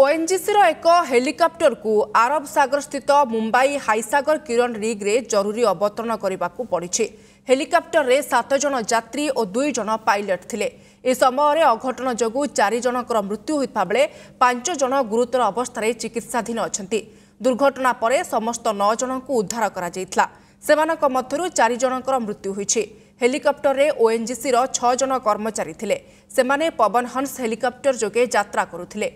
ଓଏନ୍ଜିସିର ଏକ ହେଲିକପ୍ଟରକୁ ଆରବ ସାଗରସ୍ଥିତ ମୁମ୍ବାଇ ହାଇସାଗର କିରଣ ରିଗ୍ରେ ଜରୁରୀ ଅବତରଣ କରିବାକୁ ପଡ଼ିଛି ହେଲିକପ୍ଟରରେ ସାତ ଜଣ ଯାତ୍ରୀ ଓ ଦୁଇ ଜଣ ପାଇଲଟ ଥିଲେ ଏ ସମୟରେ ଅଘଟଣ ଯୋଗୁଁ ଚାରି ଜଣଙ୍କର ମୃତ୍ୟୁ ହୋଇଥିବା ବେଳେ ପାଞ୍ଚ ଜଣ ଗୁରୁତର ଅବସ୍ଥାରେ ଚିକିତ୍ସାଧୀନ ଅଛନ୍ତି ଦୁର୍ଘଟଣା ପରେ ସମସ୍ତ ନଅ ଜଣଙ୍କୁ ଉଦ୍ଧାର କରାଯାଇଥିଲା ସେମାନଙ୍କ ମଧ୍ୟରୁ ଚାରି ଜଣଙ୍କର ମୃତ୍ୟୁ ହୋଇଛି ହେଲିକପ୍ଟରରେ ଓଏନ୍ଜିସିର ଛଅ ଜଣ କର୍ମଚାରୀ ଥିଲେ ସେମାନେ ପବନ ହନ୍ସ ହେଲିକପ୍ଟର ଯୋଗେ ଯାତ୍ରା କରୁଥିଲେ